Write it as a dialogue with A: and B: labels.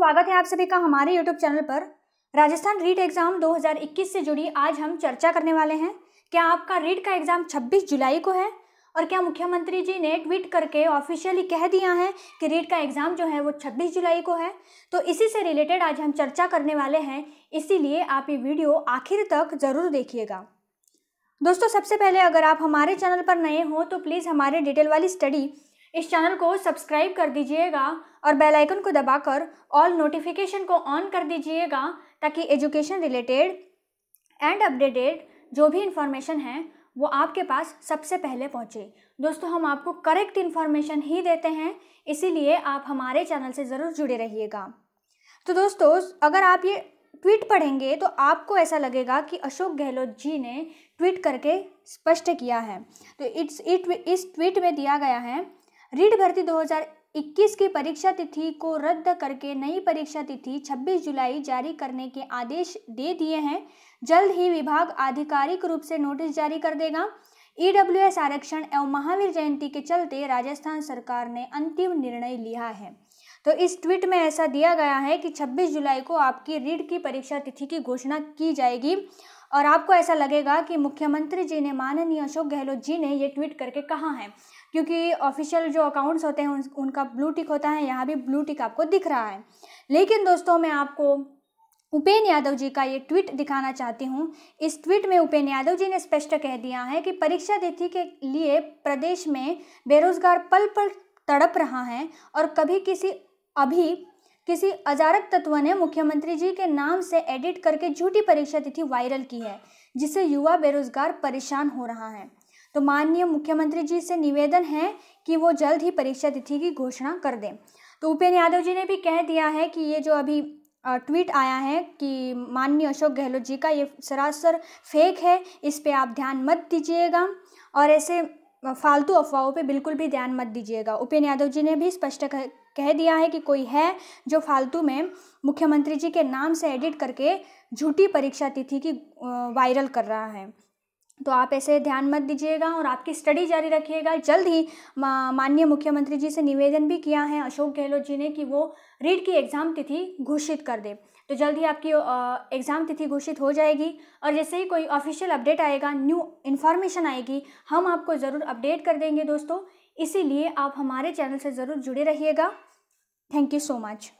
A: स्वागत है आप सभी का हमारे YouTube चैनल पर राजस्थान रीट एग्ज़ाम 2021 से जुड़ी आज हम चर्चा करने वाले हैं क्या आपका रीट का एग्ज़ाम 26 जुलाई को है और क्या मुख्यमंत्री जी ने ट्वीट करके ऑफिशियली कह दिया है कि रीट का एग्ज़ाम जो है वो 26 जुलाई को है तो इसी से रिलेटेड आज हम चर्चा करने वाले हैं इसीलिए आप ये वीडियो आखिर तक ज़रूर देखिएगा दोस्तों सबसे पहले अगर आप हमारे चैनल पर नए हो तो प्लीज़ हमारे डिटेल वाली स्टडी इस चैनल को सब्सक्राइब कर दीजिएगा और बेल आइकन को दबाकर ऑल नोटिफिकेशन को ऑन कर दीजिएगा ताकि एजुकेशन रिलेटेड एंड अपडेटेड जो भी इन्फॉर्मेशन है वो आपके पास सबसे पहले पहुँचे दोस्तों हम आपको करेक्ट इन्फॉर्मेशन ही देते हैं इसीलिए आप हमारे चैनल से ज़रूर जुड़े रहिएगा तो दोस्तों अगर आप ये ट्वीट पढ़ेंगे तो आपको ऐसा लगेगा कि अशोक गहलोत जी ने ट्वीट करके स्पष्ट किया है तो इट्स इट इस ट्वीट में दिया गया है रीट भर्ती 2021 की परीक्षा तिथि को रद्द करके नई परीक्षा तिथि 26 जुलाई जारी करने के आदेश दे दिए हैं जल्द ही विभाग आधिकारिक रूप से नोटिस जारी कर देगा ई आरक्षण एवं महावीर जयंती के चलते राजस्थान सरकार ने अंतिम निर्णय लिया है तो इस ट्वीट में ऐसा दिया गया है कि 26 जुलाई को आपकी रीड की परीक्षा तिथि की घोषणा की जाएगी और आपको ऐसा लगेगा कि मुख्यमंत्री जी ने माननीय अशोक गहलोत जी ने ये ट्वीट करके कहा है क्योंकि ऑफिशियल जो अकाउंट्स होते हैं उनका ब्लू टिक होता है यहाँ भी ब्लू टिक आपको दिख रहा है लेकिन दोस्तों मैं आपको उपेन यादव जी का ये ट्वीट दिखाना चाहती हूँ इस ट्वीट में उपेन यादव जी ने स्पष्ट कह दिया है कि परीक्षा तिथि के लिए प्रदेश में बेरोजगार पल पल तड़प रहा है और कभी किसी अभी किसी अजारक तत्व ने मुख्यमंत्री जी के नाम से एडिट करके झूठी परीक्षा तिथि वायरल की है जिससे युवा बेरोजगार परेशान हो रहा है तो माननीय मुख्यमंत्री जी से निवेदन है कि वो जल्द ही परीक्षा तिथि की घोषणा कर दें तो उपेन्द्र यादव जी ने भी कह दिया है कि ये जो अभी ट्वीट आया है कि माननीय अशोक गहलोत जी का ये सरासर फेक है इस पर आप ध्यान मत दीजिएगा और ऐसे फालतू अफवाहों पे बिल्कुल भी ध्यान मत दीजिएगा उपेन्द्र यादव जी ने भी स्पष्ट कह दिया है कि कोई है जो फालतू में मुख्यमंत्री जी के नाम से एडिट करके झूठी परीक्षा तिथि की वायरल कर रहा है तो आप ऐसे ध्यान मत दीजिएगा और आपकी स्टडी जारी रखिएगा जल्द ही माननीय मुख्यमंत्री जी से निवेदन भी किया है अशोक गहलोत जी ने कि वो रीड की एग्ज़ाम तिथि घोषित कर दे तो जल्द ही आपकी एग्ज़ाम तिथि घोषित हो जाएगी और जैसे ही कोई ऑफिशियल अपडेट आएगा न्यू इन्फॉर्मेशन आएगी हम आपको ज़रूर अपडेट कर देंगे दोस्तों इसीलिए आप हमारे चैनल से ज़रूर जुड़े रहिएगा थैंक यू सो मच